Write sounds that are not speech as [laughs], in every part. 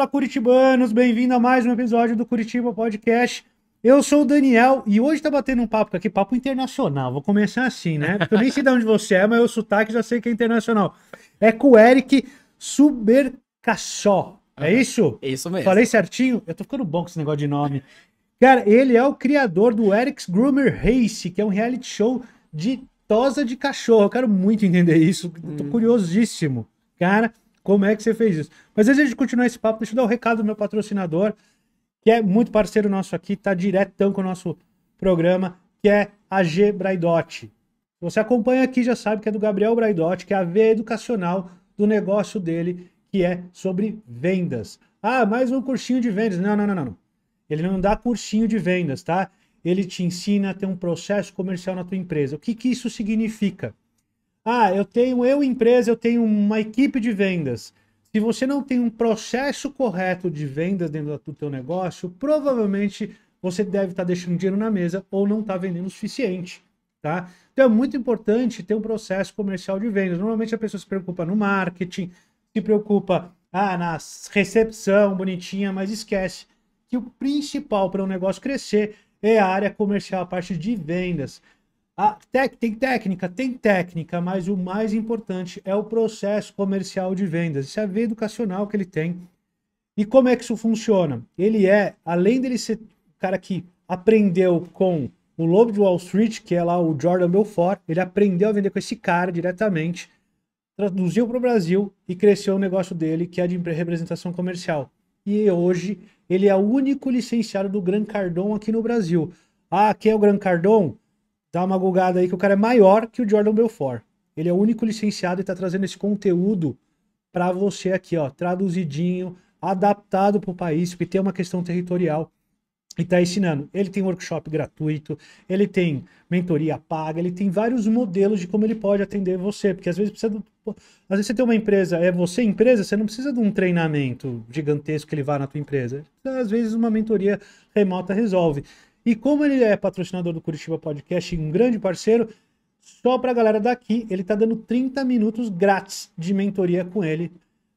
Fala Curitibanos, bem-vindo a mais um episódio do Curitiba Podcast. Eu sou o Daniel e hoje tá batendo um papo aqui, papo internacional. Vou começar assim, né? Porque eu nem sei de onde você é, mas o sotaque já sei que é internacional. É com o Eric Subercassó. É uhum. isso? Isso mesmo. Falei certinho? Eu tô ficando bom com esse negócio de nome. Cara, ele é o criador do Eric's Groomer Race, que é um reality show de tosa de cachorro. Eu quero muito entender isso. Tô hum. curiosíssimo. Cara, como é que você fez isso? Mas antes de continuar esse papo, deixa eu dar o um recado do meu patrocinador, que é muito parceiro nosso aqui, tá diretão com o nosso programa, que é a G Braidotti. Você acompanha aqui já sabe que é do Gabriel Braidotti, que é a v educacional do negócio dele, que é sobre vendas. Ah, mais um cursinho de vendas. Não, não, não, não. Ele não dá cursinho de vendas, tá? Ele te ensina a ter um processo comercial na tua empresa. O que, que isso significa? Ah, eu tenho eu empresa, eu tenho uma equipe de vendas. Se você não tem um processo correto de vendas dentro do teu negócio, provavelmente você deve estar tá deixando dinheiro na mesa ou não está vendendo o suficiente, tá? Então é muito importante ter um processo comercial de vendas. Normalmente a pessoa se preocupa no marketing, se preocupa ah, na recepção bonitinha, mas esquece que o principal para um negócio crescer é a área comercial, a parte de vendas. Ah, tec, tem técnica? Tem técnica, mas o mais importante é o processo comercial de vendas. Isso é a veia educacional que ele tem. E como é que isso funciona? Ele é, além dele ser o cara que aprendeu com o Lobo de Wall Street, que é lá o Jordan Belfort, ele aprendeu a vender com esse cara diretamente, traduziu para o Brasil e cresceu o negócio dele, que é de representação comercial. E hoje ele é o único licenciado do Gran Cardon aqui no Brasil. Ah, quem é o Gran Cardon? Dá uma gulgada aí que o cara é maior que o Jordan Belfort. Ele é o único licenciado e está trazendo esse conteúdo para você aqui, ó, traduzidinho, adaptado para o país, porque tem uma questão territorial e está ensinando. Ele tem workshop gratuito, ele tem mentoria paga, ele tem vários modelos de como ele pode atender você, porque às vezes precisa do, às vezes você tem uma empresa, é você empresa, você não precisa de um treinamento gigantesco que ele vá na tua empresa. Às vezes uma mentoria remota resolve. E como ele é patrocinador do Curitiba Podcast e um grande parceiro, só para a galera daqui, ele está dando 30 minutos grátis de mentoria com ele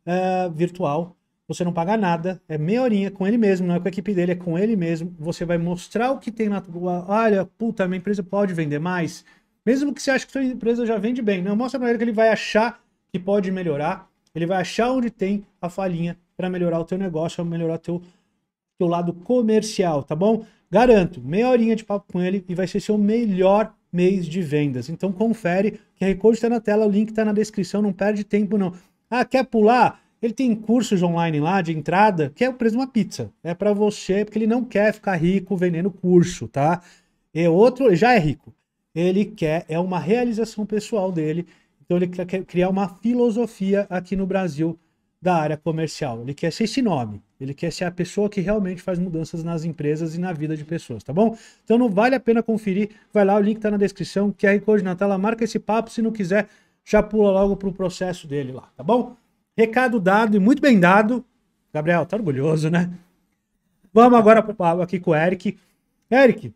uh, virtual. Você não paga nada, é meia horinha com ele mesmo, não é com a equipe dele, é com ele mesmo. Você vai mostrar o que tem na tua. Olha, puta, minha empresa pode vender mais. Mesmo que você ache que sua empresa já vende bem. Não, mostra para ele que ele vai achar que pode melhorar. Ele vai achar onde tem a falhinha para melhorar o teu negócio, melhorar o teu, teu lado comercial, tá bom? Garanto, meia horinha de papo com ele e vai ser seu melhor mês de vendas. Então confere, QR recorde está na tela, o link está na descrição, não perde tempo não. Ah, quer pular? Ele tem cursos online lá de entrada, que é o preço de uma pizza. É para você, porque ele não quer ficar rico vendendo curso, tá? E outro, já é rico. Ele quer, é uma realização pessoal dele. Então ele quer criar uma filosofia aqui no Brasil da área comercial. Ele quer ser esse nome. Ele quer ser a pessoa que realmente faz mudanças nas empresas e na vida de pessoas, tá bom? Então não vale a pena conferir. Vai lá, o link tá na descrição, QR Code na tela, marca esse papo. Se não quiser, já pula logo pro processo dele lá, tá bom? Recado dado e muito bem dado. Gabriel, tá orgulhoso, né? Vamos agora pro papo aqui com o Eric. Eric,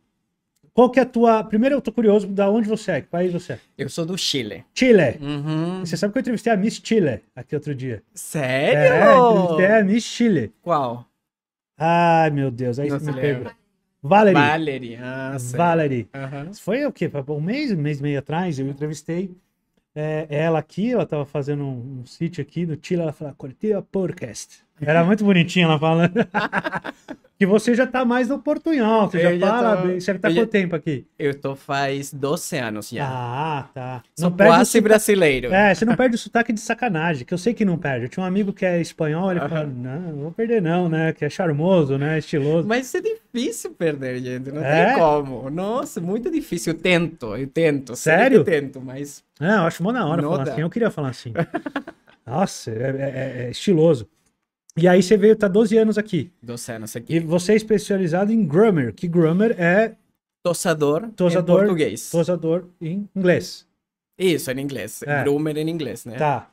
qual que é a tua. Primeiro, eu tô curioso da onde você é, que país você é? Eu sou do Chile. Chile. Uhum. Você sabe que eu entrevistei a Miss Chile aqui outro dia. Sério? É, entrevistei a Miss Chile. Qual? Ai, meu Deus, aí você me pegou. Valerie. Valerie, ah, sim. Valerie. Uhum. Foi o quê? Um mês, um mês e meio atrás, eu entrevistei é, ela aqui, ela tava fazendo um, um sítio aqui no Chile, ela falou, Curtiu a podcast. Era muito bonitinha ela falando. [laughs] que você já tá mais no portunhol. você eu já, fala. Tô... Você tá eu quanto já... tempo aqui? Eu tô faz 12 anos já. Ah, tá. Não quase brasileiro. É, você não perde o sotaque de sacanagem, que eu sei que não perde. Eu tinha um amigo que é espanhol, ele uhum. não, não vou perder não, né? Que é charmoso, né? Estiloso. Mas isso é difícil perder, gente. Não é? tem como. Nossa, muito difícil. Eu tento, eu tento. Sério? Eu tento, mas... É, eu acho bom na hora não falar dá. assim. Eu queria falar assim. [laughs] Nossa, é, é, é estiloso. E aí você veio, tá 12 anos aqui. 12 anos aqui. E você é especializado em grammar, que grammar é... Tosador, tosador em português. Tosador em inglês. Isso, em inglês. É. Grammar em inglês, né? Tá.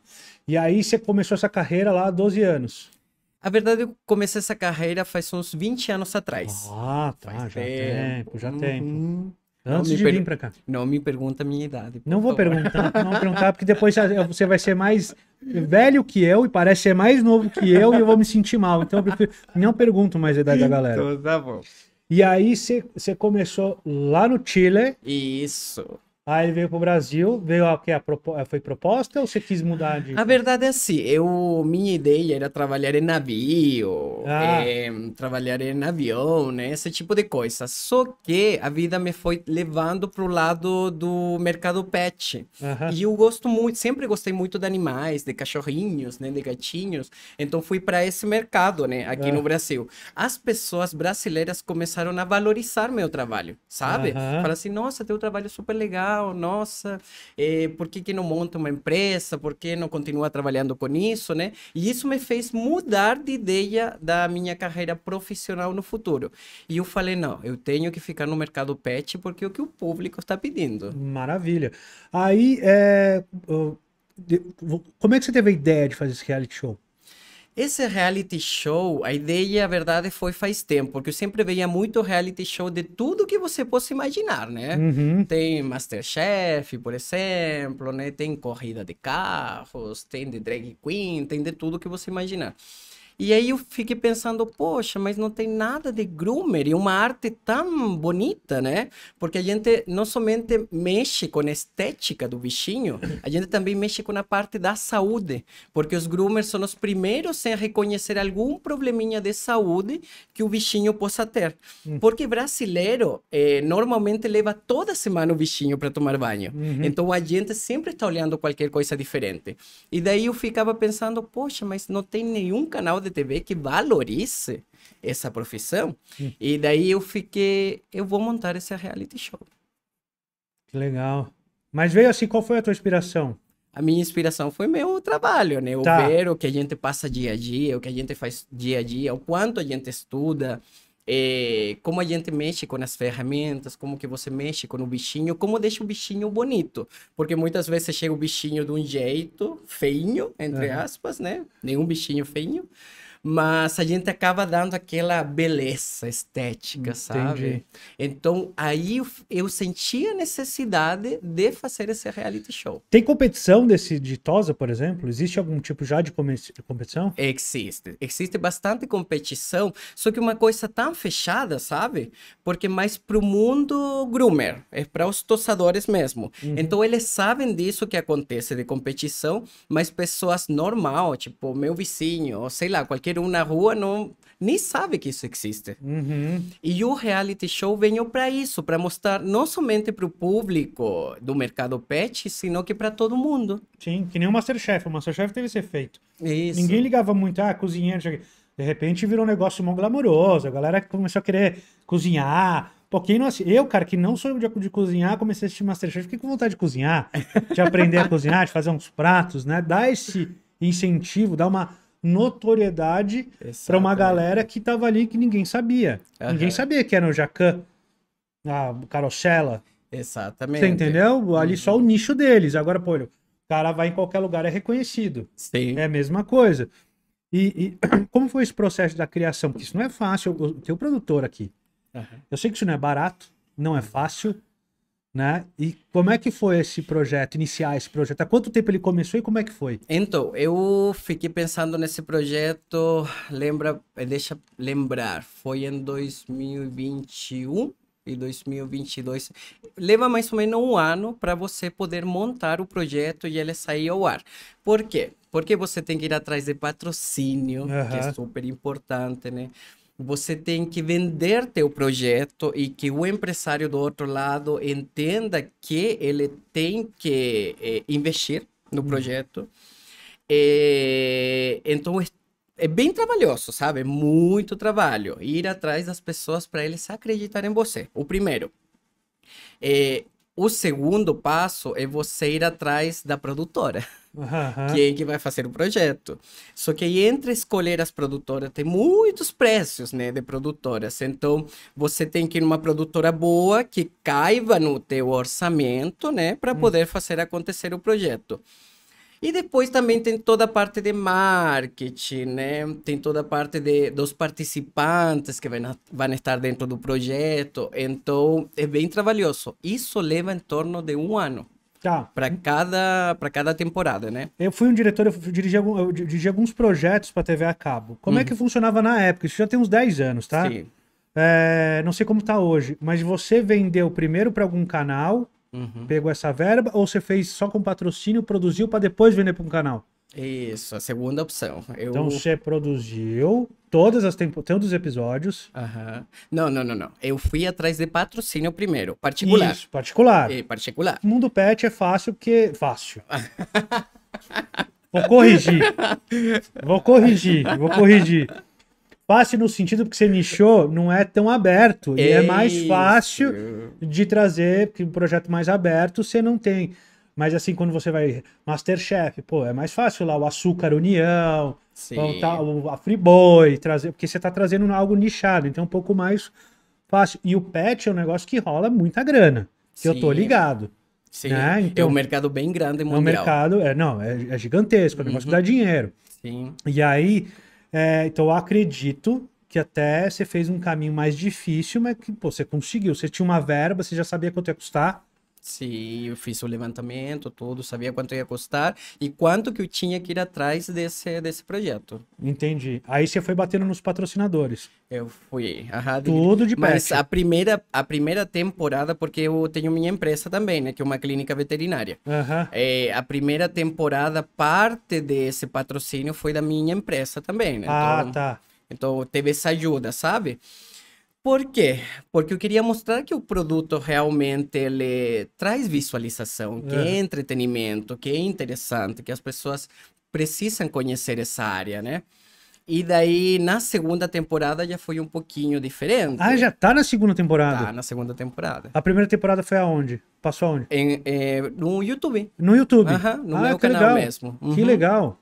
E aí você começou essa carreira lá há 12 anos. A verdade, é eu comecei essa carreira faz uns 20 anos atrás. Ah, tá. Faz já tempo, tempo já uhum. tempo. Antes de per... vir pra cá. Não me pergunta a minha idade. Não favor. vou perguntar, não vou perguntar, porque depois você vai ser mais velho que eu e parece ser mais novo que eu e eu vou me sentir mal. Então eu prefiro. Não pergunto mais a idade da galera. Então tá bom. E aí você começou lá no Chile. Isso. Aí ele veio pro Brasil, veio a, a foi proposta ou você quis mudar de. A verdade é assim, eu minha ideia era trabalhar em navio, ah. é, trabalhar em avião, né? Esse tipo de coisa. Só que a vida me foi levando pro lado do mercado pet. E eu gosto muito, sempre gostei muito de animais, de cachorrinhos, né? De gatinhos. Então fui para esse mercado, né? Aqui no ah. Brasil. As pessoas brasileiras começaram a valorizar meu trabalho, sabe? Uh Falaram assim, nossa, teu trabalho é super legal legal, nossa, é, por que, que não monta uma empresa, por que não continua trabalhando com isso, né? E isso me fez mudar de ideia da minha carreira profissional no futuro. E eu falei, não, eu tenho que ficar no mercado pet porque é o que o público está pedindo. Maravilha. Aí, é... como é que você teve a ideia de fazer esse reality show? Esse reality show, a ideia, a verdade, foi faz tempo, porque eu sempre veia muito reality show de tudo que você possa imaginar, né? Uhum. Tem Masterchef, por exemplo, né? Tem corrida de carros, tem de drag queen, tem de tudo que você imaginar. E aí eu fiquei pensando, poxa, mas não tem nada de groomer e uma arte tão bonita, né? Porque a gente não somente mexe com a estética do bichinho, a gente também mexe com a parte da saúde, porque os groomers são os primeiros em reconhecer algum probleminha de saúde que o bichinho possa ter. Hum. Porque brasileiro eh, normalmente leva toda semana o bichinho para tomar banho. Uhum. Então a gente sempre está olhando qualquer coisa diferente. E daí eu ficava pensando, poxa, mas não tem nenhum canal de TV que valorize essa profissão. Hum. E daí eu fiquei, eu vou montar esse reality show. Que legal. Mas veio assim, qual foi a tua inspiração? A minha inspiração foi meu trabalho, né? Tá. O ver o que a gente passa dia a dia, o que a gente faz dia a dia, o quanto a gente estuda, é, como a gente mexe com as ferramentas, como que você mexe com o bichinho, como deixa o bichinho bonito. Porque muitas vezes chega o bichinho de um jeito feinho, entre uhum. aspas, né? Nenhum bichinho feinho mas a gente acaba dando aquela beleza estética, Entendi. sabe? Então aí eu, eu senti a necessidade de fazer esse reality show. Tem competição desse de tosa, por exemplo? Existe algum tipo já de competição? Existe. Existe bastante competição, só que uma coisa tão fechada, sabe? Porque mais pro mundo groomer, é para os tosadores mesmo. Uhum. Então eles sabem disso que acontece de competição, mas pessoas normal, tipo meu vizinho, ou sei lá, qualquer ver um na rua não nem sabe que isso existe. Uhum. E o reality show veio para isso, para mostrar não somente para o público do mercado pet, sino que para todo mundo. Sim, que nem o Masterchef. O Masterchef teve esse efeito. Isso. Ninguém ligava muito, ah, cozinheiro. De repente virou um negócio muito glamouroso, a galera começou a querer cozinhar, Pô, quem não assiste... Eu, cara, que não sou de, de cozinhar, comecei a assistir Masterchef, fiquei com vontade de cozinhar, de aprender a cozinhar, de fazer uns pratos, né? Dá esse incentivo, dá uma, notoriedade para uma galera que tava ali que ninguém sabia. Uhum. Ninguém sabia que era o Jacan, a Carocela. Exatamente. Você entendeu? Ali uhum. só o nicho deles. Agora, pô, o cara vai em qualquer lugar, é reconhecido. Sim. É a mesma coisa. E, e [clears throat] como foi esse processo da criação? Porque isso não é fácil. Eu, eu tenho um produtor aqui. Uhum. Eu sei que isso não é barato, não é fácil né? E como é que foi esse projeto, iniciar esse projeto? Há quanto tempo ele começou e como é que foi? Então, eu fiquei pensando nesse projeto, lembra, eh, deixa lembrar, foi em 2021 e 2022. Leva mais ou menos um ano para você poder montar o projeto e ele sair ao ar. Por quê? Porque você tem que ir atrás de patrocínio, uhum. que é super importante, né? você tem que vender teu projeto e que o empresário do outro lado entenda que ele tem que é, investir no uhum. projeto. Eh, então, é, então é bem trabalhoso, sabe? É muito trabalho. Ir atrás das pessoas para eles acreditarem em você. O primeiro. É, o segundo passo é você ir atrás da produtora. [laughs] Uhum. Que é que vai fazer o projeto. Só que aí, entre escolher as produtoras, tem muitos preços, né, de produtoras. Então, você tem que ir numa produtora boa, que caiba no teu orçamento, né, para hum. poder fazer acontecer o projeto. E depois também tem toda a parte de marketing, né? Tem toda a parte de, dos participantes que vão estar dentro do projeto. Então, é bem trabalhoso. Isso leva em torno de um ano. Tá. Para cada, pra cada temporada, né? Eu fui um diretor, eu, dirigi, algum, eu dirigi alguns projetos para TV a cabo. Como é uhum. é que funcionava na época? Isso já tem uns 10 anos, tá? Sim. É, não sei como tá hoje, mas você vendeu primeiro para algum canal, uhum. pegou essa verba, ou você fez só com patrocínio, produziu para depois vender para um canal? Isso, a segunda opção. Eu... Então você produziu todas as tempo... todos os episódios. Não, não, não, não. Eu fui atrás de patrocínio primeiro, particular. Isso, particular. E particular. mundo pet é fácil porque fácil. vou corrigir. Vou corrigir, vou corrigir. Fácil no sentido porque você nichou, não é tão aberto. E Isso. é mais fácil de trazer um projeto mais aberto, você não tem mas assim, quando você vai Masterchef, pô, é mais fácil lá o Açúcar União, o, a Freeboy, trazer, porque você tá trazendo algo nichado, então é um pouco mais fácil. E o pet é um negócio que rola muita grana, que eu tô ligado. Sim, né? então, é um então, mercado bem grande mundial. É um mercado, é, não, é, é gigantesco, é um negócio uhum. que dá uhum. dinheiro. Sim. E aí, é, então eu acredito que até você fez um caminho mais difícil, mas que pô, você conseguiu. Você tinha uma verba, você já sabia quanto ia custar, Sim, eu fiz o levantamento, tudo, sabia quanto ia custar e quanto que eu tinha que ir atrás desse, desse projeto. Entendi. Aí você foi batendo nos patrocinadores. Eu fui. Aham, tudo de pé. Mas a primeira, a primeira temporada, porque eu tenho minha empresa também, né? Que é uma clínica veterinária. Aham. É, a primeira temporada, parte desse patrocínio foi da minha empresa também, né? Ah, então, tá. Então teve essa ajuda, sabe? Por quê? Porque eu queria mostrar que o produto realmente ele traz visualização, que é, é entretenimento, que é interessante, que as pessoas precisam conhecer essa área, né? E daí, na segunda temporada, já foi um pouquinho diferente. Ah, já tá na segunda temporada? Tá na segunda temporada. A primeira temporada foi aonde? Passou aonde? Em, é, eh, no YouTube. No YouTube? Aham, uh -huh, no ah, meu canal legal. mesmo. Uhum. Que legal.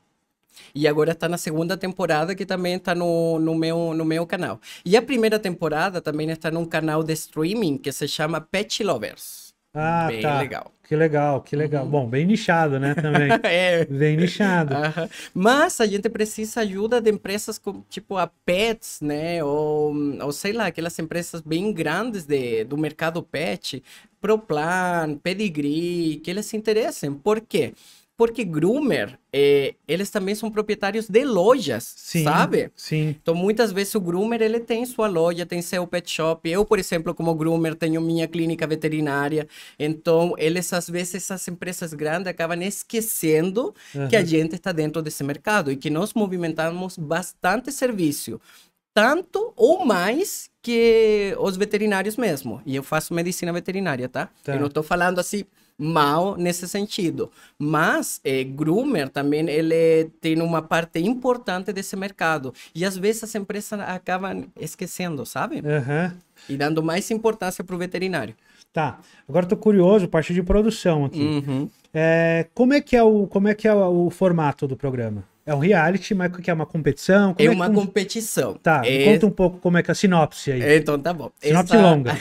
E agora está na segunda temporada, que também está no, no, meu, no meu canal. E a primeira temporada também está num canal de streaming que se chama Pet Lovers. Ah, bem tá. legal. Que legal, que legal. Uhum. Bom, bem nichado, né, também. [laughs] é. Bem nichado. Uhum. Mas a gente precisa ajuda de empresas como, tipo, a Pets, né, ou, ou sei lá, aquelas empresas bem grandes de, do mercado pet, Proplan, Pedigree, que eles se interessem. Por quê? Porque porque groomer, é, eh, eles também são proprietários de lojas, sim, sabe? Sim. Então, muitas vezes o groomer, ele tem sua loja, tem seu pet shop. Eu, por exemplo, como groomer, tenho minha clínica veterinária. Então, eles, às vezes, essas empresas grandes acabam esquecendo uhum. que a gente está dentro desse mercado e que nós movimentamos bastante serviço tanto ou mais que os veterinários mesmo. E eu faço medicina veterinária, tá? tá. Eu não estou falando assim, mal nesse sentido. Mas é, eh, groomer também ele tem uma parte importante desse mercado e às vezes as empresas acabam esquecendo, sabe? Uhum. E dando mais importância para o veterinário. Tá. Agora estou curioso, parte de produção aqui. Uhum. É, como é que é o como é que é o, o formato do programa? É um reality, mas que é uma competição? Como é, é uma que... competição. Tá, é... conta um pouco como é que é a sinopse aí. Então tá bom. Sinopse Essa... longa. [laughs]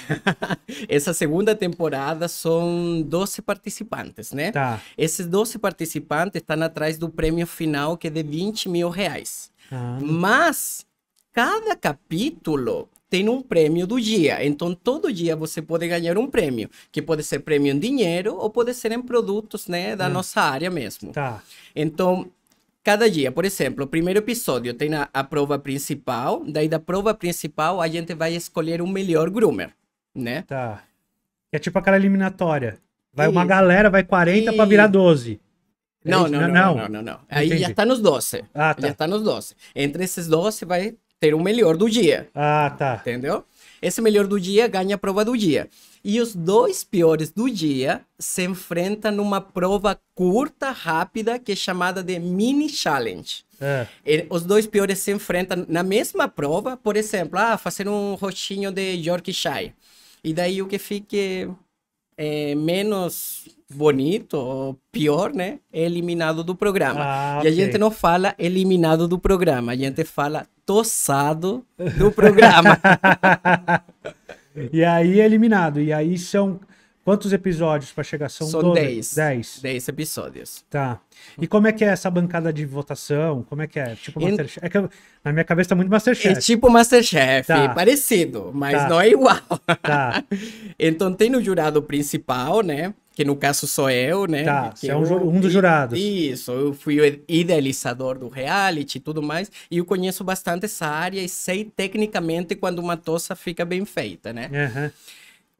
Essa segunda temporada são 12 participantes, né? Tá. Esses 12 participantes estão atrás do prêmio final, que é de 20 mil reais. Ah. Mas cada capítulo tem um prêmio do dia. Então, todo dia você pode ganhar um prêmio, que pode ser prêmio em dinheiro ou pode ser em produtos, né, da ah. nossa área mesmo. Tá. Então, Cada dia, por exemplo, o primeiro episódio tem a, a prova principal, daí da prova principal a gente vai escolher o melhor groomer, né? Tá. É tipo aquela eliminatória. Vai Isso. uma galera, vai 40 e... pra virar 12. Não, não, não, não, não, não, não. Aí Entendi. já está nos 12. Ah, tá. Já está nos 12. Entre esses 12 vai ter o melhor do dia. Ah, tá. Entendeu? Esse melhor do dia ganha a prova do dia. E os dois piores do dia se enfrentam numa prova curta, rápida, que é chamada de mini challenge. É. E os dois piores se enfrentam na mesma prova, por exemplo, ah, fazer um roxinho de Yorkshire. E daí o que fique é, menos bonito ou pior, né? É eliminado do programa. Ah, e a gente não fala eliminado do programa, a gente fala tossado do programa. [laughs] E aí é eliminado. E aí são Quantos episódios para chegar? São, São 10. 10. 10 episódios. Tá. E como é que é essa bancada de votação? Como é que é? Tipo Masterchef. É que eu, na minha cabeça tá muito Masterchef. É tipo Masterchef, tá. parecido, mas tá. não é igual. Tá. [laughs] então tem no jurado principal, né? Que no caso sou eu, né? Tá, que você é um, um dos jurados. Isso, eu fui o idealizador do reality e tudo mais. E eu conheço bastante essa área e sei tecnicamente quando uma tosa fica bem feita, né? Uhum.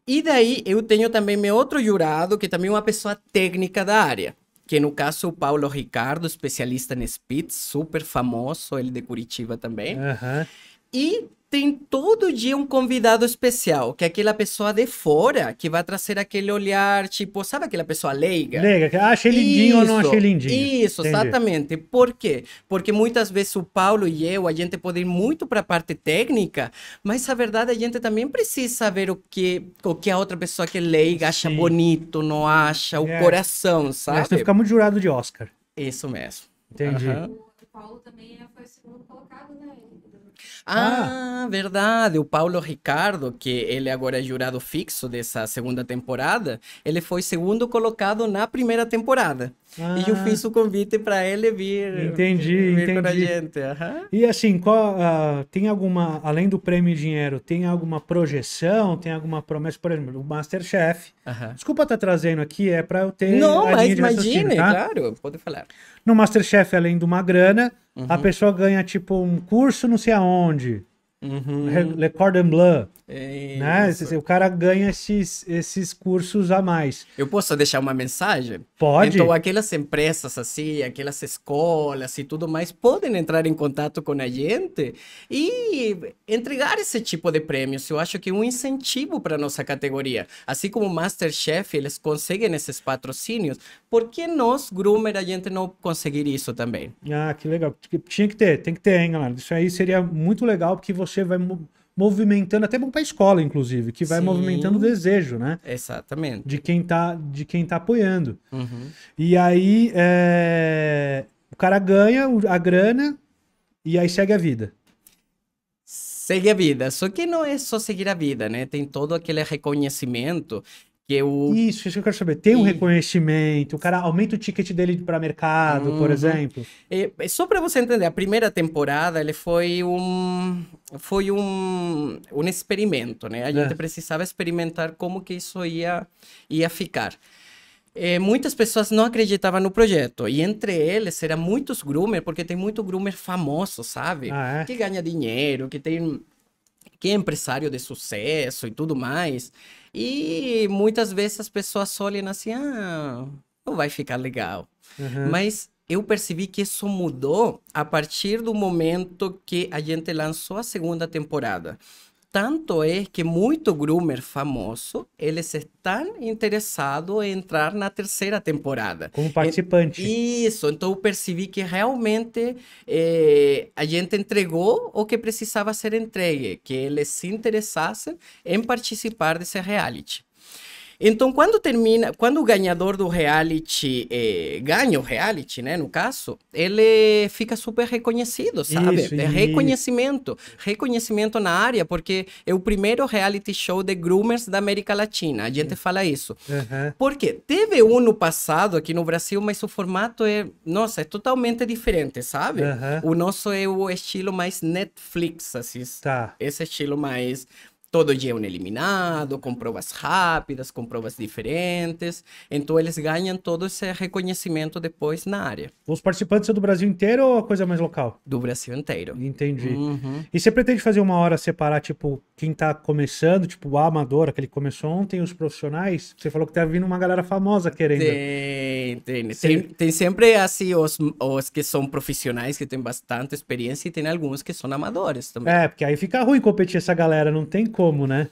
E daí eu tenho também meu outro jurado, que também é uma pessoa técnica da área, que no caso é o Paulo Ricardo, especialista em Spitz, super famoso, ele é de Curitiba também. Uhum. E tem todo dia um convidado especial, que é aquela pessoa de fora que vai trazer aquele olhar, tipo, sabe aquela pessoa leiga? Leiga, ah, achei lindinho isso, ou não achei lindinho. Isso, Entendi. exatamente. Por quê? Porque muitas vezes o Paulo e eu, a gente pode ir muito para a parte técnica, mas a verdade a gente também precisa saber o que, o que a outra pessoa que é leiga acha Sim. bonito, não acha, o é. coração, sabe? Você fica muito jurado de Oscar. Isso mesmo. Entendi. Uhum. O Paulo também é ah, ah, verdade. O Paulo Ricardo, que ele agora é jurado fixo dessa segunda temporada, ele foi segundo colocado na primeira temporada. Ah. E eu ah. fiz o convite para ele vir. Entendi, vir entendi. Com a gente. Uhum. E assim, qual, uh, tem alguma, além do prêmio dinheiro, tem alguma projeção, tem alguma promessa? Por exemplo, o Masterchef. Uhum. Desculpa estar tá trazendo aqui, é para eu ter. Não, mas imagine, tá? claro, pode falar. No Masterchef, além de uma grana, uhum. a pessoa ganha tipo um curso não sei aonde. Uhum. Le Cordon Bleu. É né? o cara ganha esses, esses cursos a mais. Eu posso deixar uma mensagem? Pode. Então, aquelas empresas assim, aquelas escolas e tudo mais, podem entrar em contato com a gente e entregar esse tipo de prêmios. Eu acho que é um incentivo para nossa categoria. Assim como o Masterchef, eles conseguem esses patrocínios, por que nós, groomer, a gente não conseguir isso também? Ah, que legal. Tinha que ter, tem que ter, hein, galera. Isso aí seria muito legal, porque você vai movimentando, até bom para a escola, inclusive, que vai Sim. movimentando o desejo, né? Exatamente. De quem tá, de quem tá apoiando. Uhum. E aí é... o cara ganha a grana e aí segue a vida. Segue a vida. Só que não é só seguir a vida, né? Tem todo aquele reconhecimento que o... Isso, isso que eu quero saber. Tem e... um reconhecimento, o cara aumenta o ticket dele para mercado, uhum. por exemplo. É, é só para você entender, a primeira temporada ele foi um foi um, um experimento, né? A é. gente é. precisava experimentar como que isso ia ia ficar. É, muitas pessoas não acreditavam no projeto. E entre eles, eram muitos groomer, porque tem muito groomer famoso, sabe? Ah, é? Que ganha dinheiro, que tem que é empresário de sucesso e tudo mais. E muitas vezes as pessoas olham assim, ah, não vai ficar legal. Uhum. Mas eu percebi que isso mudou a partir do momento que a gente lançou a segunda temporada. Tanto é que muito groomer famoso, eles estão interessados em entrar na terceira temporada. Como participante. Isso, então eu percebi que realmente eh, a gente entregou o que precisava ser entregue, que eles se interessassem em participar desse reality. Então, quando termina, quando o ganhador do reality eh, ganha o reality, né, no caso, ele fica super reconhecido, sabe? Isso, é reconhecimento, reconhecimento na área, porque é o primeiro reality show de groomers da América Latina. A gente fala isso. Uhum. Porque teve um no passado aqui no Brasil, mas o formato é, nossa, é totalmente diferente, sabe? Uhum. O nosso é o estilo mais Netflix, assim. Tá. Esse estilo mais todo dia é um eliminado, com provas rápidas, com provas diferentes. Então eles ganham todo esse reconhecimento depois na área. Os participantes são do Brasil inteiro ou a coisa mais local? Do Brasil inteiro. Entendi. Uhum. E você pretende fazer uma hora separar, tipo, quem tá começando, tipo, o amador, aquele que começou ontem, os profissionais? Você falou que tá vindo uma galera famosa querendo. Tem, tem. Você... Tem, tem, sempre, assim, os, os que são profissionais, que têm bastante experiência, e tem alguns que são amadores também. É, porque aí fica ruim competir essa galera, não tem como como, né?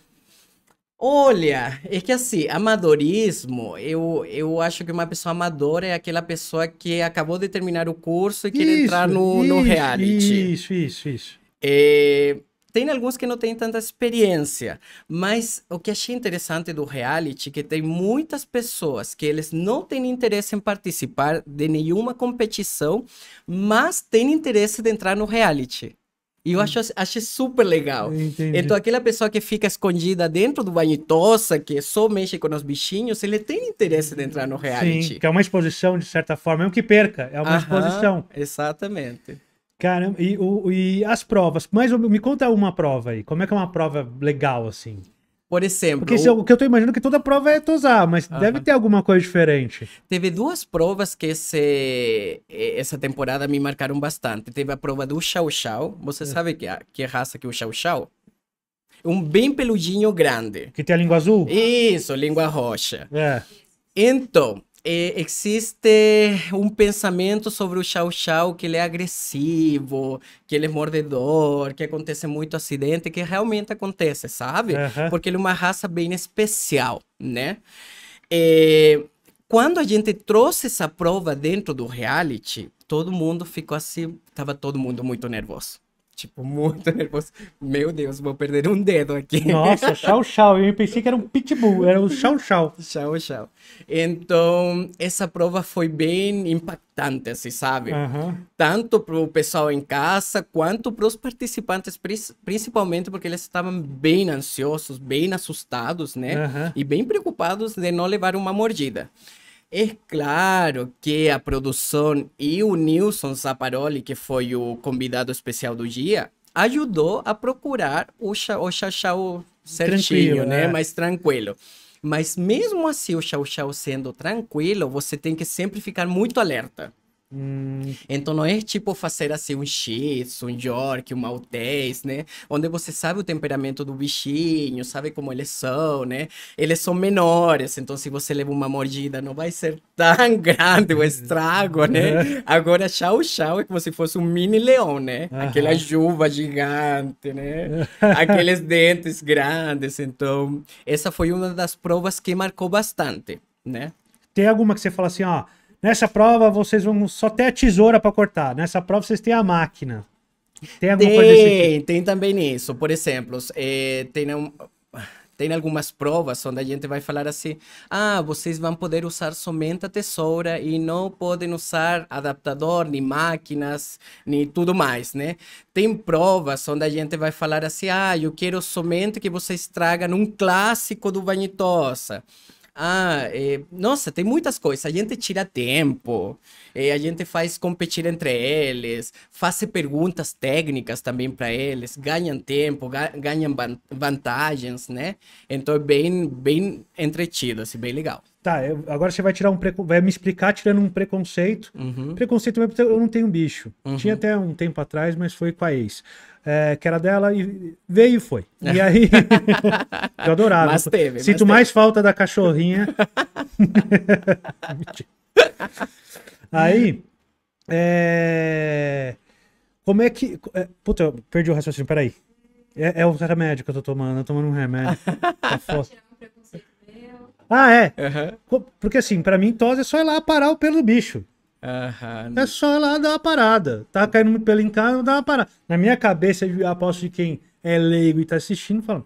Olha, é que assim, amadorismo, eu, eu acho que uma pessoa amadora é aquela pessoa que acabou de terminar o curso e quer isso, entrar no, isso, no reality. Isso, isso, isso. É, tem alguns que não têm tanta experiência, mas o que achei interessante do reality é que tem muitas pessoas que eles não têm interesse em participar de nenhuma competição, mas têm interesse de entrar no reality. E eu acho, achei super legal. Entendi. Então, aquela pessoa que fica escondida dentro do banho e tosa, que só mexe com os bichinhos, ele tem interesse de entrar no reality. Sim, que é uma exposição, de certa forma. É Mesmo que perca, é uma Aham, exposição. Exatamente. Caramba, e, o, e as provas? Mas me conta uma prova aí. Como é que é uma prova legal, assim? Por exemplo. Porque o que eu estou imaginando é que toda prova é tosar, mas deve ter alguma coisa diferente. Teve duas provas que esse, essa temporada me marcaram bastante. Teve a prova do Xiao Xiao. Você é. sabe que, que raça que é o Xiao Xiao? Um bem peludinho grande. Que tem a língua azul? Isso, língua roxa. É. Então, é, existe um pensamento sobre o chau chau que ele é agressivo, que ele é mordedor, que acontece muito acidente, que realmente acontece, sabe? Uhum. Porque ele é uma raça bem especial, né? É, quando a gente trouxe essa prova dentro do reality, todo mundo ficou assim, tava todo mundo muito nervoso tipo, muito [laughs] nervoso. Meu Deus, vou perder um dedo aqui. Nossa, [laughs] chau, chau. Eu pensei que era um pitbull, era um chau, chau. Chau, chau. Então, essa prova foi bem impactante, assim, sabe? Uhum. Tanto para o pessoal em casa, quanto para os participantes, principalmente porque eles estavam bem ansiosos, bem assustados, né? Uhum. E bem preocupados de não levar uma mordida. É claro que a produção e o Nilson Zaparoli, que foi o convidado especial do dia, ajudou a procurar o, xa, o certinho, tranquilo, né? É. Mais tranquilo. Mas mesmo assim, o chau chau sendo tranquilo, você tem que sempre ficar muito alerta. Hum. Então não é tipo fazer assim um shih um york, um maltese, né? Onde você sabe o temperamento do bichinho, sabe como eles são, né? Eles são menores, então se você leva uma mordida não vai ser [laughs] tão grande o estrago, né? [laughs] Agora chau chau é como se fosse um mini leão, né? Aquela juba gigante, né? Aqueles [laughs] dentes grandes, então essa foi uma das provas que marcou bastante, né? Tem alguma que você fala assim, ó... Nessa prova vocês vão só ter a tesoura para cortar. Nessa prova vocês têm a máquina. Tem alguma tem, coisa desse tipo? Tem também isso. Por exemplo, é, tem, um, tem algumas provas onde a gente vai falar assim: ah, vocês vão poder usar somente a tesoura e não podem usar adaptador, nem máquinas, nem tudo mais, né? Tem provas onde a gente vai falar assim: ah, eu quero somente que vocês tragam um clássico do Vanitosa ah, é, nossa, tem muitas coisas. A gente tira tempo, é, a gente faz competir entre eles, faz perguntas técnicas também para eles, ganham tempo, ganham vantagens, né? Então é bem, bem entretido, assim, bem legal. Tá, eu, agora você vai tirar um vai me explicar tirando um preconceito. Uhum. Preconceito mesmo, eu não tenho bicho. Uhum. Tinha até um tempo atrás, mas foi com a ex. É, que era dela e veio e foi. E [laughs] aí [laughs] eu adorava. Mas teve, Sinto mais falta da cachorrinha. [laughs] aí é... como é que é, puta, eu perdi o raciocínio, peraí. É, é o remédio que eu tô tomando, eu tô tomando um remédio. Tá ah, é. Uhum. Porque assim, para mim, tosse é só ir lá parar o pelo do bicho. Uhum. É só ir lá dar uma parada. Tá caindo muito pelo em casa, dá uma parada. Na minha cabeça, eu aposto de quem é leigo e tá assistindo, falando.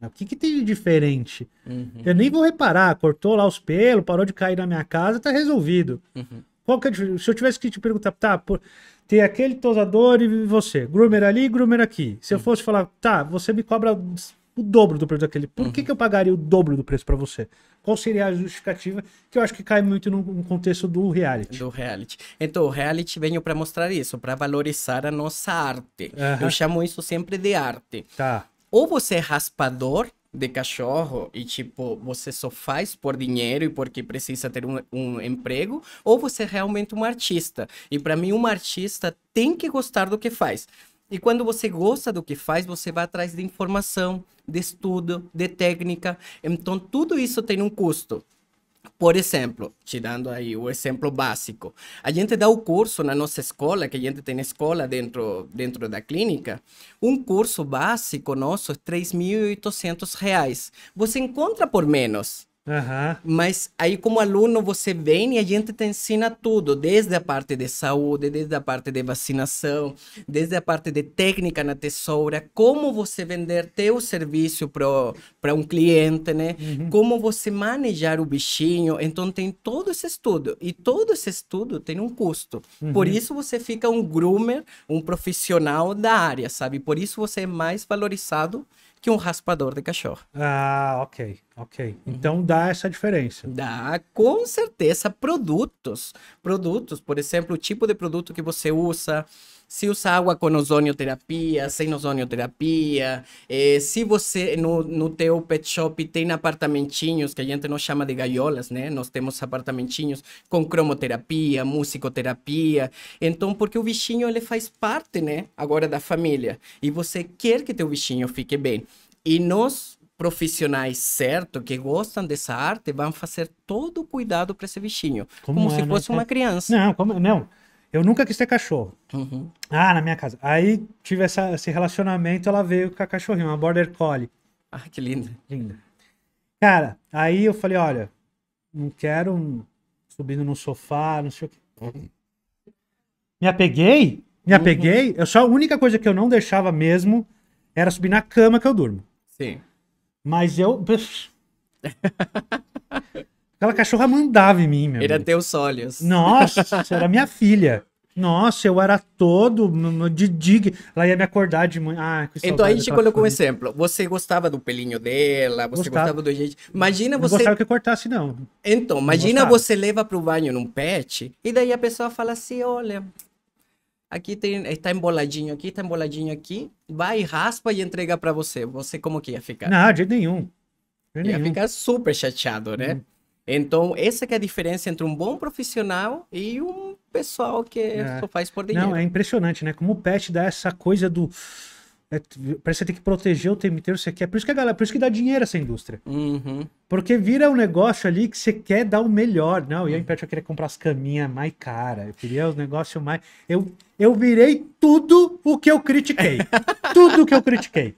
O que, que tem de diferente? Uhum. Eu nem vou reparar. Cortou lá os pelos, parou de cair na minha casa, tá resolvido. Uhum. Qual que é, se eu tivesse que te perguntar, tá, por, tem aquele tosador e você, groomer ali, groomer aqui. Se eu uhum. fosse falar, tá, você me cobra o dobro do preço daquele. Por uhum. que, que eu pagaria o dobro do preço para você? Qual seria a justificativa que eu acho que cai muito no contexto do reality? Do reality. Então, o reality veio para mostrar isso, para valorizar a nossa arte. Uhum. Eu chamo isso sempre de arte. Tá. Ou você é raspador de cachorro e tipo você só faz por dinheiro e porque precisa ter um, um emprego ou você é realmente um artista e para mim um artista tem que gostar do que faz e quando você gosta do que faz, você vai atrás de informação, de estudo, de técnica. Então, tudo isso tem um custo. Por exemplo, tirando aí o exemplo básico, a gente dá o curso na nossa escola, que a gente tem escola dentro, dentro da clínica, um curso básico nosso é R$ 3.800. Você encontra por menos. Uhum. Mas aí, como aluno, você vem e a gente te ensina tudo, desde a parte de saúde, desde a parte de vacinação, desde a parte de técnica na tesoura, como você vender teu serviço para um cliente, né? Uhum. Como você manejar o bichinho. Então, tem todo esse estudo. E todo esse estudo tem um custo. Uhum. Por isso, você fica um groomer, um profissional da área, sabe? Por isso, você é mais valorizado que um raspador de cachorro. Ah, ok, ok. Uhum. Então uhum. dá essa diferença. Dá, com certeza. Produtos, produtos, por exemplo, o tipo de produto que você usa, se usa água com ozonioterapia, sem ozonioterapia, é, eh, se você no, no teu pet shop tem apartamentinhos, que a gente não chama de gaiolas, né? Nós temos apartamentinhos com cromoterapia, musicoterapia. Então, porque o bichinho ele faz parte, né? Agora da família. E você quer que teu bichinho fique bem. E nós, profissionais certo que gostam dessa arte vão fazer todo o cuidado para esse bichinho, como, como é, se né? fosse né? uma é. criança. Não, como não. Eu nunca quis ter cachorro. Uhum. Ah, na minha casa. Aí tive essa, esse relacionamento, ela veio com a cachorrinha, uma Border Collie. Ah, que linda. Linda. Cara, aí eu falei, olha, não quero um... subindo no sofá, não sei o quê. Me apeguei? Me uhum. apeguei? Uhum. Eu só a única coisa que eu não deixava mesmo era subir na cama que eu durmo. Sim. Mas eu. [laughs] Aquela cachorra mandava em mim, meu Ele amigo. os teus olhos. Nossa, era minha filha. Nossa, eu era todo de dig. Ela ia me acordar de manhã. Ah, então a gente colocou um exemplo. Você gostava do pelinho dela, você gostava, gostava do jeito. Imagina você. Não gostava que eu cortasse, não. Então, imagina não você leva pro banho num pet, e daí a pessoa fala assim: olha, aqui tem, está eh, emboladinho aqui, está emboladinho aqui. Vai, raspa e entrega para você. Você como que ia ficar? Nada de nenhum. De ia nenhum. ficar super chateado, né? Hum. Então, essa é a diferença entre um bom profissional e um pessoal que é. só faz por dinheiro. Não, é impressionante, né? Como o pet dá essa coisa do... É, parece que você tem que proteger o tempo inteiro, você quer. Por isso que a galera, por isso que dá dinheiro essa indústria. Uhum. Porque vira um negócio ali que você quer dar o melhor. Não, e aí eu queria comprar as caminhas mais caras. Eu queria os negócios mais. Eu, eu virei tudo o que eu critiquei. [laughs] tudo o que eu critiquei.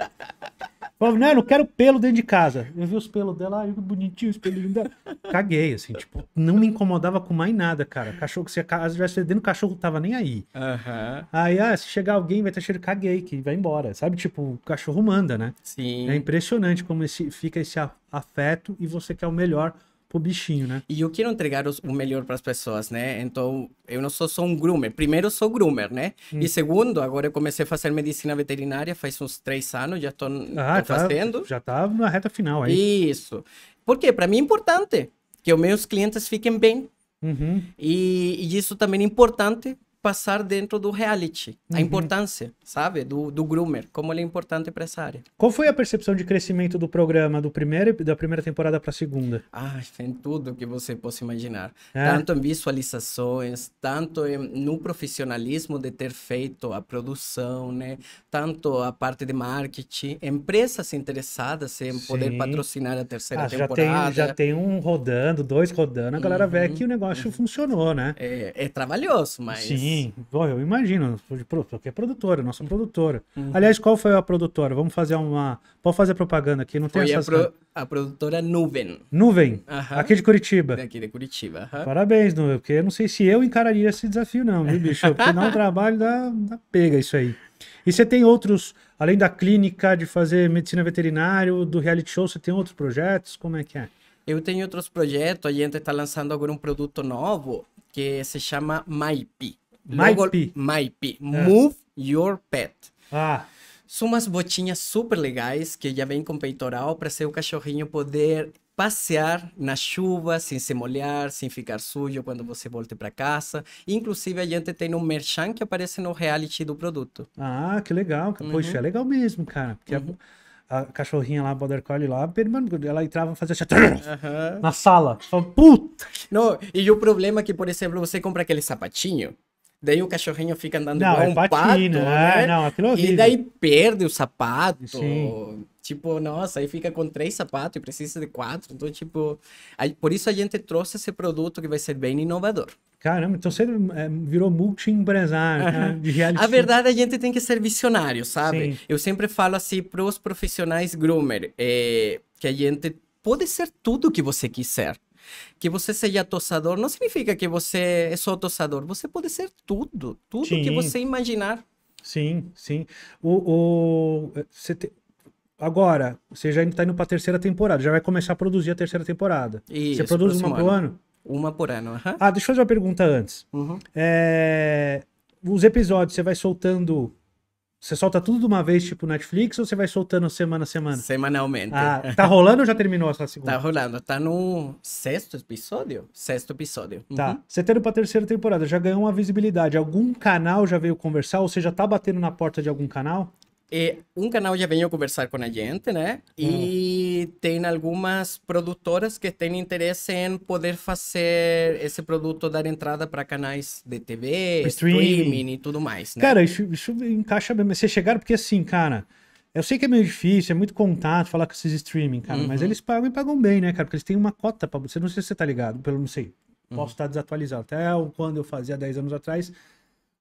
Falava, não, eu não quero pelo dentro de casa. Eu vi os pelos dela, ai, que bonitinho os pelinhos dela. Caguei, assim, tipo, não me incomodava com mais nada, cara. Cachorro, se a casa estivesse fedendo, o cachorro tava nem aí. Uhum. Aí, ah, se chegar alguém, vai ter cheiro, caguei, que vai embora. Sabe, tipo, o cachorro manda, né? Sim. É impressionante como esse, fica esse afeto e você quer o melhor pro bichinho, né? E eu quero entregar os, o melhor para as pessoas, né? Então, eu não sou só um groomer. Primeiro, sou groomer, né? Hum. E segundo, agora eu comecei a fazer medicina veterinária faz uns três anos, já estou ah, tá, fazendo. Já tá na reta final aí. Isso. Porque para mim é importante que os meus clientes fiquem bem. Uhum. E, e, isso também é importante passar dentro do reality. Uhum. A importância, sabe? Do, do groomer, como ele é importante para essa área. Qual foi a percepção de crescimento do programa do primeiro, da primeira temporada para a segunda? Ah, tem tudo que você possa imaginar. É. Tanto em visualizações, tanto em, no profissionalismo de ter feito a produção, né? Tanto a parte de marketing, empresas interessadas em Sim. poder patrocinar a terceira ah, temporada. Já tem, já tem um rodando, dois rodando, a galera uhum. vê que uhum. o negócio uhum. funcionou, né? É, é trabalhoso, mas... Sim. Sim, oh, eu imagino. Porque é produtora, nossa produtora. Uhum. Aliás, qual foi a produtora? Vamos fazer uma. Pode fazer propaganda aqui, não foi tem essas... a, pro... a produtora Nuvem. Nuvem, uhum. aqui de Curitiba. Aqui de Curitiba. Uhum. Parabéns, Nuvem, porque eu não sei se eu encararia esse desafio, não, viu, bicho? Porque dá um [laughs] trabalho, dá, dá pega isso aí. E você tem outros, além da clínica, de fazer medicina veterinária, do reality show, você tem outros projetos? Como é que é? Eu tenho outros projetos, a gente está lançando agora um produto novo que se chama MyPi. My, my É. Move Your Pet. Ah. São umas botinhas super legais que já vem com peitoral para seu cachorrinho poder passear na chuva sem se molhar, sem ficar sujo quando você volte para casa. Inclusive, a gente tem um merchan que aparece no reality do produto. Ah, que legal. Uhum. Poxa, é legal mesmo, cara. Porque uhum. a, a, cachorrinha lá, a Border Collie lá, ela entrava e fazia uhum. na sala. puta! Não, e o problema é que, por exemplo, você compra aquele sapatinho Daí o cachorrinho fica andando não, igual é um patina, pato, né? É, não, aquilo é E daí perde o sapato. Sim. Tipo, nossa, aí fica com três sapatos e precisa de quatro. Então, tipo, aí, por isso a gente trouxe esse produto que vai ser bem inovador. Caramba, então você é, virou multi-empresário né? de reality. A verdade, a gente tem que ser visionário, sabe? Sim. Eu sempre falo assim pros profissionais groomer, é, que a gente pode ser tudo o que você quiser. Que você seja tossador não significa que você é só tossador. Você pode ser tudo, tudo sim. que você imaginar. Sim, sim. O, o eh, você te... Agora, você já está indo para a terceira temporada, já vai começar a produzir a terceira temporada. Isso, você produz uma ano. por ano? Uma por ano. Uhum. Ah, deixa eu fazer uma pergunta antes. Uhum. É... Os episódios você vai soltando você solta tudo de uma vez, tipo Netflix, ou você vai soltando semana a semana? Semanalmente. Ah, tá rolando ou já terminou essa segunda? Tá rolando, tá no sexto episódio. Sexto episódio. Uhum. Tá. Você tendo tá pra terceira temporada, já ganhou uma visibilidade. Algum canal já veio conversar, ou você já tá batendo na porta de algum canal? Eh, um canal já veio conversar com a gente, né? E mm. tem algumas produtoras que têm interesse em poder fazer esse produto dar entrada para canais de TV, streaming. streaming. e tudo mais, Cara, isso, encaixa bem. se chegar, porque assim, cara, eu sei que é meio difícil, é muito contato falar com esses streaming, cara, uhum. mas eles pagam e pagam bem, né, cara? Porque eles têm uma cota para você. Não sei se você tá ligado, pelo não sei. Uhum. Posso uhum. estar desatualizado. Até quando eu fazia 10 anos atrás,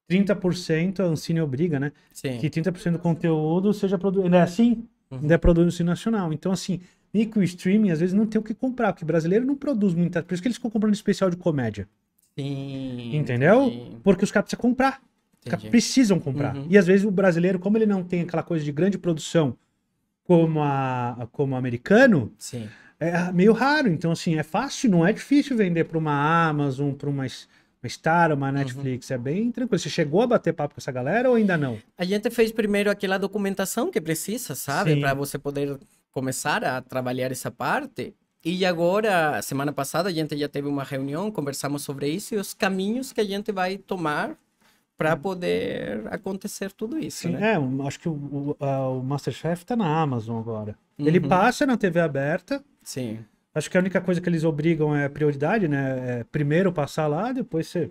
30% a Ancine obriga, né? Sim. Que 30% do conteúdo seja produzido. Não é assim? Uhum. Ainda é produzido nacional. Então, assim, micro streaming às vezes não tem o que comprar, porque brasileiro não produz muita. Por isso que eles ficam comprando especial de comédia. Sim. Entendeu? Porque os caras precisam comprar. Entendi. Precisam comprar. Uhum. E às vezes o brasileiro, como ele não tem aquela coisa de grande produção como, a, como americano, Sim. é meio raro. Então, assim, é fácil, não é difícil vender para uma Amazon, para umas Star, uma uhum. Netflix, uhum. é bem tranquilo. Você chegou a bater papo com essa galera ou ainda não? A gente fez primeiro aquela documentação que precisa, sabe? Para você poder começar a trabalhar essa parte. E agora, semana passada, a gente já teve uma reunião, conversamos sobre isso e os caminhos que a gente vai tomar para hum. poder acontecer tudo isso. Sim, né? é, acho que o, o, o Masterchef está na Amazon agora. Uhum. Ele passa na TV aberta. Sim. Acho que a única coisa que eles obrigam é prioridade, né? É primeiro passar lá, depois você.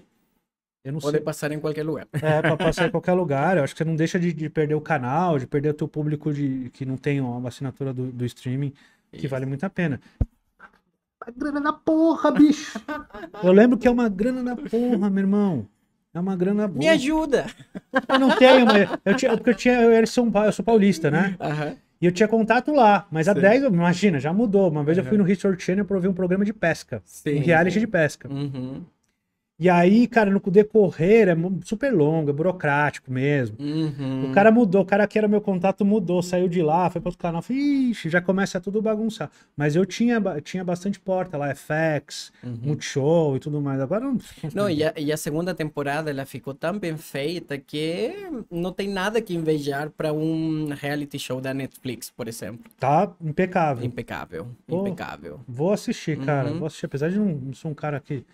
Eu não Pode sei. passar em qualquer lugar. É, para passar em qualquer lugar. Eu acho que você não deixa de, de, perder o canal, de perder o teu público de, que não tem uma assinatura do, do streaming, Isso. que vale muito a pena. A tá grana na porra, bicho! [laughs] Eu lembro que é uma grana na porra, meu irmão. É uma grana boa. Me ajuda! Eu não tenho, mas eu, tinha, porque eu, tinha, eu, era São eu sou paulista, né? Aham. Uhum. E eu tinha contato lá, mas há 10, imagina, já mudou. Uma vez uhum. eu fui uhum. no History Channel para ver um programa de pesca, sim, um reality de pesca. Uhum. E aí, cara, no decorrer é super longo, é burocrático mesmo. Uhum. O cara mudou, o cara que era meu contato mudou, saiu de lá, foi para outro canal. Falei, Ixi, já começa tudo bagunçar. Mas eu tinha, tinha bastante porta lá, FX, uhum. Multishow e tudo mais. Agora não. Não, e a, e a, segunda temporada ela ficou tão bem feita que não tem nada que invejar para um reality show da Netflix, por exemplo. Tá impecável. Impecável, Pô, impecável. Vou assistir, cara. Uhum. Vou assistir, apesar de não, não ser um cara que.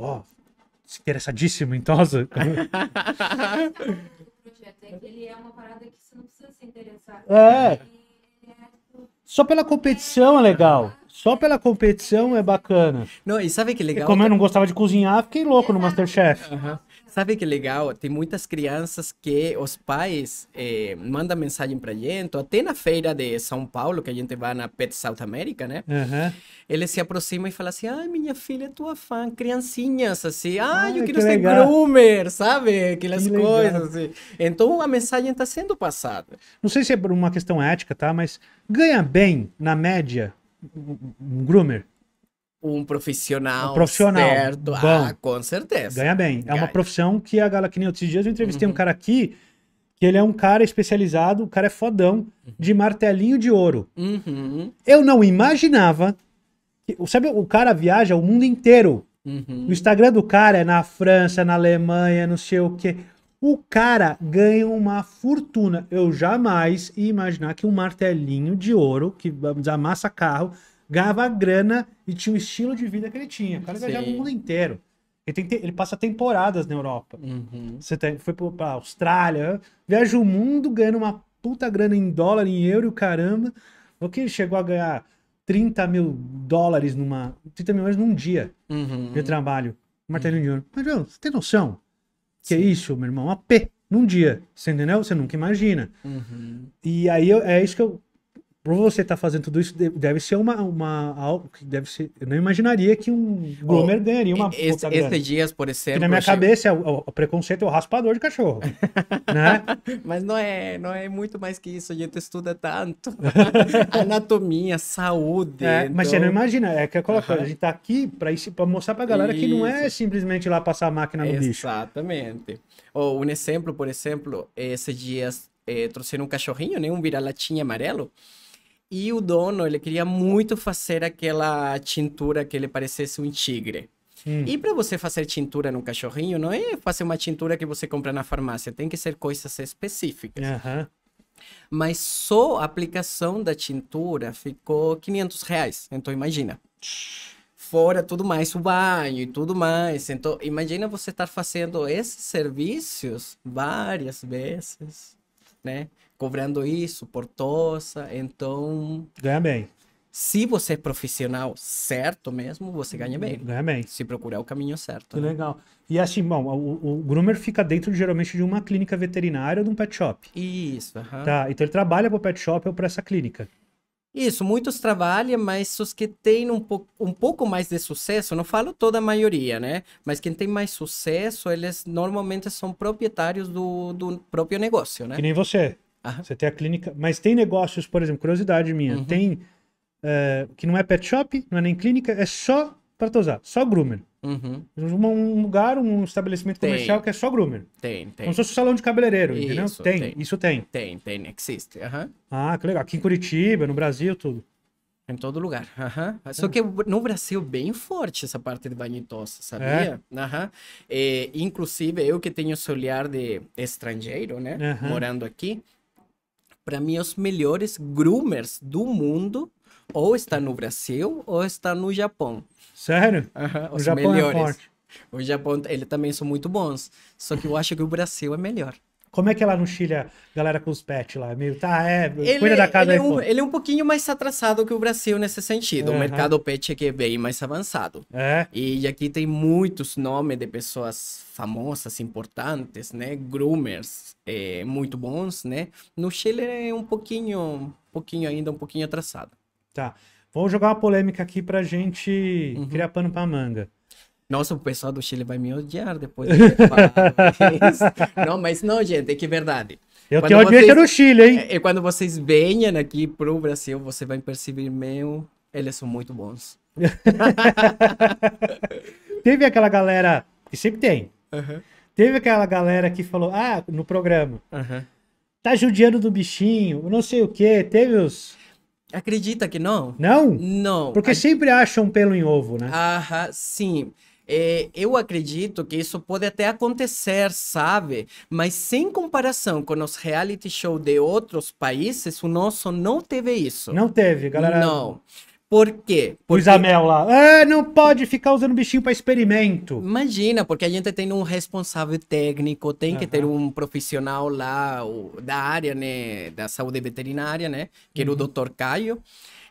Ó, oh, interessadíssimo em então, tosa. [laughs] É? é que ele é uma parada que você não precisa se interessar. É. Só pela competição é legal. Só pela competição é bacana. Não, e sabe que legal? E como eu não gostava de cozinhar, fiquei louco no Masterchef. Uhum. Sabe que legal? Tem muitas crianças que os pais eh, mandam mensagem pra gente, até na feira de São Paulo, que a gente vai na Pet South America, né? Uhum. se aproxima e fala assim, ai, minha filha é tua fã, criancinhas, assim, ai, ai eu quero que ser groomer, sabe? Aquelas que coisas, assim. Então, a mensagem tá sendo passada. Não sei se é por uma questão ética, tá? Mas ganha bem, na média, um groomer? um profissional, um profissional certo. Ah, Bom, ah, com certeza. Ganha bem. Ganha. É uma profissão que a galera, que nem outros dias eu entrevistei uhum. um cara aqui, que ele é um cara especializado, o cara é fodão, uhum. de martelinho de ouro. Uhum. Eu não imaginava. Que, sabe, o cara viaja o mundo inteiro. Uhum. O Instagram do cara é na França, na Alemanha, não sei o quê. O cara ganha uma fortuna. Eu jamais ia imaginar que um martelinho de ouro, que vamos dizer, amassa carro, ganhava grana e tinha o estilo de vida que ele tinha. O cara viajava o mundo inteiro. Ele, tem, ele passa temporadas na Europa. Uhum. Você tem, tá, foi pra Austrália, viaja o mundo ganhando uma puta grana em dólar, em euro, caramba. O que ele chegou a ganhar 30 mil dólares numa. 30 mil num dia uhum. de trabalho. Martelinho de ouro. Uhum. Mas, meu, você tem noção? Que é Sim. é isso, meu irmão? Uma P num dia. Você entendeu? Você nunca imagina. Uhum. E aí eu, é isso que eu para você estar tá fazendo tudo isso, deve ser uma, uma algo que deve ser. Eu não imaginaria que um Glomer oh, ganharia uma esse, esse dias, por exemplo. na minha cabeça, é é o, o, preconceito é o raspador de cachorro. [laughs] né? Mas não é, não é muito mais que isso. A gente estuda tanto. [laughs] Anatomia, saúde. É, então... Mas você não então- imagina, é que coloco, uhum. a gente tá aqui para mostrar para a galera isso. que não é simplesmente lá passar a máquina no Exatamente. bicho. Exatamente. Oh, um exemplo, por exemplo, esses dias. Eh, trouxeram um cachorrinho, né? Um vira-latinha amarelo. E o dono, ele queria muito fazer aquela tintura que ele parecesse um tigre. Hum. E para você fazer tintura num cachorrinho, não é fazer uma tintura que você compra na farmácia, tem que ser coisas específicas. Uhum. Mas só a aplicação da tintura ficou 500 reais, então imagina. Fora tudo mais, o banho e tudo mais. Então, imagina você estar tá fazendo esses serviços várias vezes, né? cobrando isso por tosa. Então. Ganha bem. Se você é profissional certo mesmo, você ganha bem. Ganha bem. Se procurar o caminho certo. Que né? legal. E assim, bom, o, o groomer fica dentro geralmente de uma clínica veterinária ou de um pet shop. Isso, Tá, então ele trabalha para o pet shop ou para essa clínica. Isso, muitos trabalham, mas os que têm um, po um pouco mais de sucesso, não falo toda a maioria, né? Mas quem tem mais sucesso, eles normalmente são proprietários do, do próprio negócio, né? Que nem você. Você tem a clínica. Mas tem negócios, por exemplo, curiosidade minha, uhum. tem. É, que não é pet shop, não é nem clínica, é só para tosar, só groomer. Uhum. Um, lugar, um estabelecimento tem. comercial que é só groomer. Tem, tem. Como se fosse um salão de cabeleireiro, isso, entendeu? Tem, tem, isso tem. Tem, tem, existe. Uhum. Ah, que legal. Aqui em Curitiba, no Brasil, tudo. Em todo lugar. Uhum. Só que no Brasil bem forte essa parte de banho e sabia? É. Uhum. E, inclusive, eu que tenho esse olhar de estrangeiro, né? Morando aqui, para mim, é os melhores groomers do mundo ou está no Brasil ou está no Japão. Sério? Uhum, os Japão é melhores. É forte. O Japão, eles também são muito bons. Só que eu acho que o Brasil é melhor. Como é que é lá no Chile a galera com os pets lá? É meio, tá, é, ele, cuida da casa ele, é aí, um, ele é um pouquinho mais atrasado que o Brasil nesse sentido. Uhum. O mercado pet aqui é, é bem mais avançado. É. E aqui tem muitos nomes de pessoas famosas, importantes, né? Groomers é, muito bons, né? No Chile é um pouquinho, um pouquinho ainda, um pouquinho atrasado. Tá. Vou jogar uma polêmica aqui pra gente uhum. criar pano pra manga. Nossa, o pessoal do Chile vai me odiar depois. De não, [laughs] mas não, gente, é que é verdade. Eu quando tenho audiência vocês, no Chile, hein? E é, é, quando vocês venham aqui pro Brasil, você vai perceber, meu, eles são muito bons. [laughs] Teve aquela galera, que sempre tem. Uhum. Teve aquela galera que falou, ah, no programa, uhum. tá judiando do bichinho, não sei o quê. Teve os... Acredita que não? Não? Não. Porque A... sempre acham pelo em ovo, né? Aham, sim. Sim. É, eu acredito que isso pode até acontecer, sabe? Mas sem comparação com os reality shows de outros países, o nosso não teve isso. Não teve, galera. Não. Por quê? Porque... O Isamel lá. É, não pode ficar usando bichinho para experimento. Imagina, porque a gente tem um responsável técnico, tem uhum. que ter um profissional lá o, da área, né? Da saúde veterinária, né? Que era uhum. o Dr. Caio.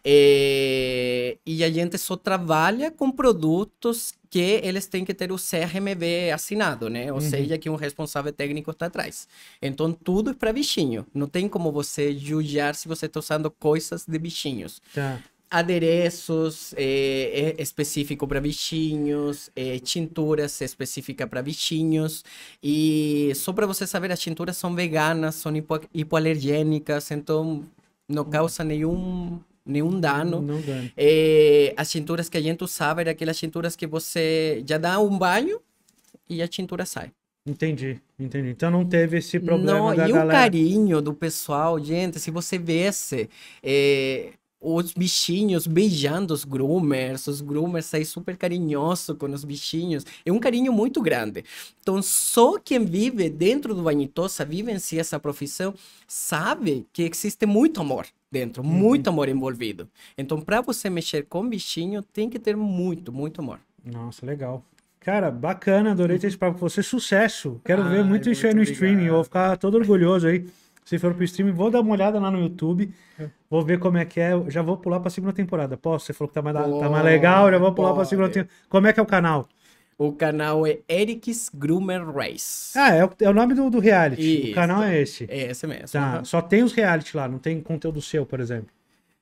É, e a gente só trabalha com produtos que eles têm que ter o CRMV assinado, né? Ou uhum. seja, que um responsável técnico está atrás. Então, tudo é para bichinho. Não tem como você julgar se você está usando coisas de bichinhos. Tá. Adereços é, é específico para bichinhos, é, tinturas específica para bichinhos. E só para você saber, as tinturas são veganas, são hipo hipoalergênicas, então não causa nenhum nenhum dano. Não dano. É, eh, as cinturas que a gente usava eram aquelas cinturas que você já dá um banho e a cintura sai. Entendi, entendi. Então não teve esse problema não, da e galera. E o carinho do pessoal, gente, se você vesse é, eh, os bichinhos beijando os groomers, os groomers saem super carinhoso com os bichinhos, é um carinho muito grande. Então, só quem vive dentro do Vanitosa, vivencia essa profissão, sabe que existe muito amor dentro, uhum. muito amor envolvido. Então, para você mexer com bichinho, tem que ter muito, muito amor. Nossa, legal. Cara, bacana, adorei ter uhum. esse papo com você. Sucesso! Quero ah, ver muito isso aí no obrigado. streaming. Eu vou ficar todo orgulhoso aí. Se for pro stream, vou dar uma olhada lá no YouTube. É. Vou ver como é que é. Já vou pular pra segunda temporada. Posso? Você falou que tá mais, pode, tá mais legal, já vou pular pode. pra segunda temporada. Como é que é o canal? O canal é Eric's Groomer Race. Ah, é o, é o nome do, do reality. Isso. O canal é esse. É esse mesmo. Tá. Uhum. Só tem os reality lá, não tem conteúdo seu, por exemplo.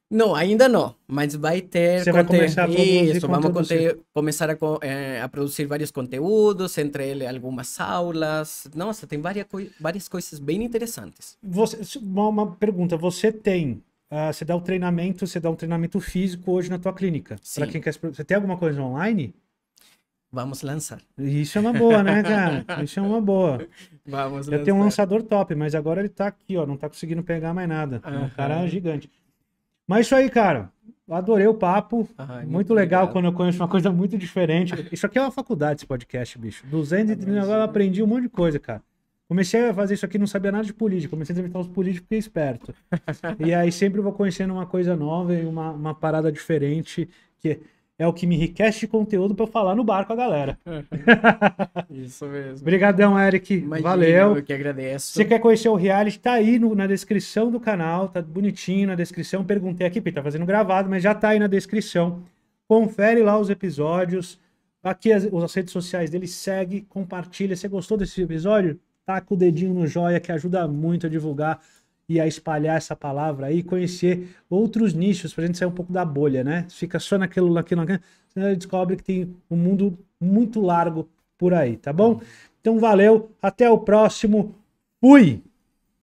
Não, ainda não, mas vai ter Você conteúdo. vai assim. começar a produzir Isso, vamos conte... começar a, é, a, produzir vários conteúdos, entre ele algumas aulas. Nossa, tem várias, coi... várias coisas bem interessantes. Você, uma, uma pergunta, você tem, uh, você dá o um treinamento, você dá um treinamento físico hoje na tua clínica. Para quem quer, você tem alguma coisa online? Vamos lançar. Isso é uma boa, né, cara? Isso é uma boa. [laughs] Vamos Eu lançar. tenho um lançador top, mas agora ele tá aqui, ó, não tá conseguindo pegar mais nada. Uhum. É um cara gigante. Mas isso aí, cara. Adorei o papo. muito, legal obrigado. quando eu conheço uma coisa muito diferente. Isso aqui é uma faculdade, esse podcast, bicho. 230 é agora eu aprendi um monte de coisa, cara. Comecei a fazer isso aqui, não sabia nada de política. Comecei a entrevistar os políticos porque esperto. [laughs] e aí sempre vou conhecendo uma coisa nova e uma, uma parada diferente. que é o que me enriquece de conteúdo para eu falar no bar com a galera. [laughs] Isso mesmo. Obrigadão, Eric. Imagina, Valeu. Eu que agradeço. Você quer conhecer o reality, tá aí no, na descrição do canal, tá bonitinho na descrição. Perguntei aqui, porque tá fazendo gravado, mas já tá aí na descrição. Confere lá os episódios. Aqui as, as redes sociais dele, segue, compartilha. Você gostou desse episódio? Taca o dedinho no joia que ajuda muito a divulgar e a espalhar essa palavra aí conhecer outros nichos, para a gente sair um pouco da bolha, né? Fica só naquilo, naquilo, naquilo, descobre que tem um mundo muito largo por aí, tá bom? Então valeu, até o próximo, fui!